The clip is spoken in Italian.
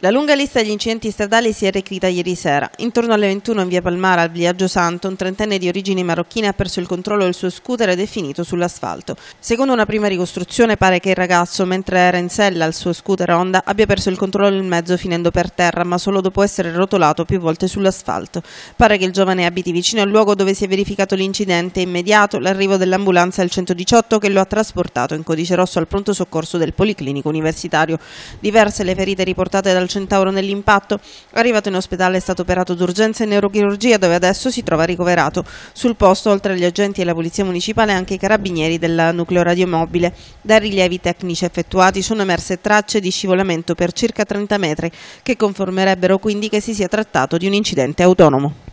La lunga lista degli incidenti stradali si è arricchita ieri sera. Intorno alle 21 in via Palmara, al villaggio Santo, un trentenne di origini marocchine ha perso il controllo del suo scooter ed è finito sull'asfalto. Secondo una prima ricostruzione pare che il ragazzo, mentre era in sella al suo scooter Honda, abbia perso il controllo del mezzo finendo per terra, ma solo dopo essere rotolato più volte sull'asfalto. Pare che il giovane abiti vicino al luogo dove si è verificato l'incidente e immediato l'arrivo dell'ambulanza al 118 che lo ha trasportato in codice rosso al pronto soccorso del Policlinico Universitario. Diverse le ferite riportate dal al Centauro nell'impatto. Arrivato in ospedale è stato operato d'urgenza in neurochirurgia dove adesso si trova ricoverato. Sul posto, oltre agli agenti e la Polizia Municipale, anche i carabinieri del nucleo radiomobile. Dai rilievi tecnici effettuati sono emerse tracce di scivolamento per circa 30 metri che conformerebbero quindi che si sia trattato di un incidente autonomo.